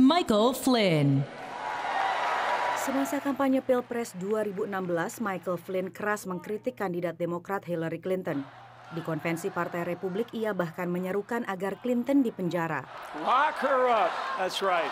Michael Flynn. Semasa kampanye Pilpres 2016, Michael Flynn keras mengkritik kandidat Demokrat Hillary Clinton. Di konvensi Partai Republik, ia bahkan menyerukan agar Clinton dipenjara. Lock her up. That's right.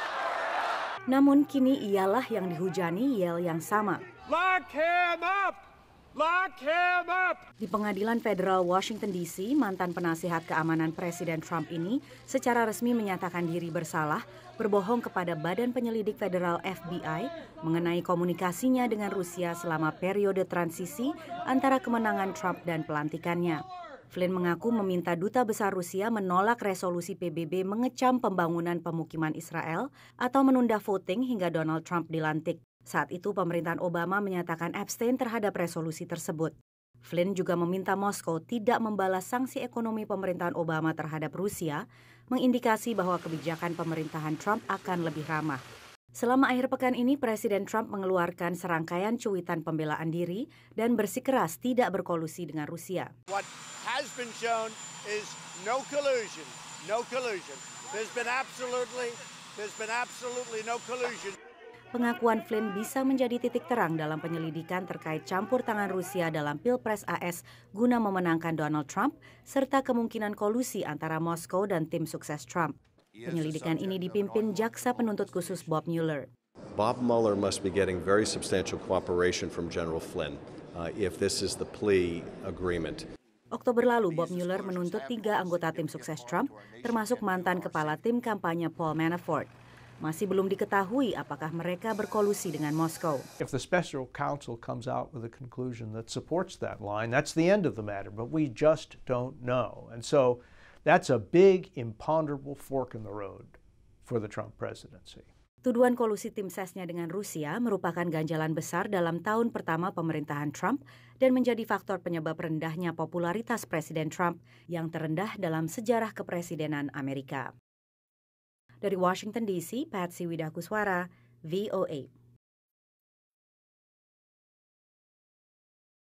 Namun kini ialah yang dihujani yel yang sama. Lock him up. Lock him up! Di pengadilan federal Washington DC, mantan penasihat keamanan Presiden Trump ini secara resmi menyatakan diri bersalah berbohong kepada Badan Penyelidik Federal FBI mengenai komunikasinya dengan Rusia selama periode transisi antara kemenangan Trump dan pelantikannya. Flynn mengaku meminta duta besar Rusia menolak resolusi PBB mengecam pembangunan pemukiman Israel atau menunda voting hingga Donald Trump dilantik. Saat itu pemerintahan Obama menyatakan abstain terhadap resolusi tersebut. Flynn juga meminta Moskow tidak membalas sanksi ekonomi pemerintahan Obama terhadap Rusia, mengindikasi bahwa kebijakan pemerintahan Trump akan lebih ramah. Selama akhir pekan ini, Presiden Trump mengeluarkan serangkaian cuitan pembelaan diri dan bersikeras tidak berkolusi dengan Rusia pengakuan Flynn bisa menjadi titik terang dalam penyelidikan terkait campur tangan Rusia dalam Pilpres AS guna memenangkan Donald Trump, serta kemungkinan kolusi antara Moskow dan tim sukses Trump. Penyelidikan ini dipimpin Jaksa Penuntut Khusus Bob Mueller. Bob Mueller must be getting very substantial cooperation from General Flynn uh, if this is the plea agreement. Oktober lalu, Bob Mueller menuntut tiga anggota tim sukses Trump, termasuk mantan kepala tim kampanye Paul Manafort. Masih belum diketahui apakah mereka berkolusi dengan Moskow. If the special counsel comes out with a conclusion that supports that line, that's the end of the matter, but we just don't know. And so that's a big imponderable fork in the road for the Trump presidency. Tuduhan kolusi tim sesnya dengan Rusia merupakan ganjalan besar dalam tahun pertama pemerintahan Trump dan menjadi faktor penyebab rendahnya popularitas Presiden Trump yang terendah dalam sejarah kepresidenan Amerika. Dari Washington DC, Patsy Widakuswara, VOA.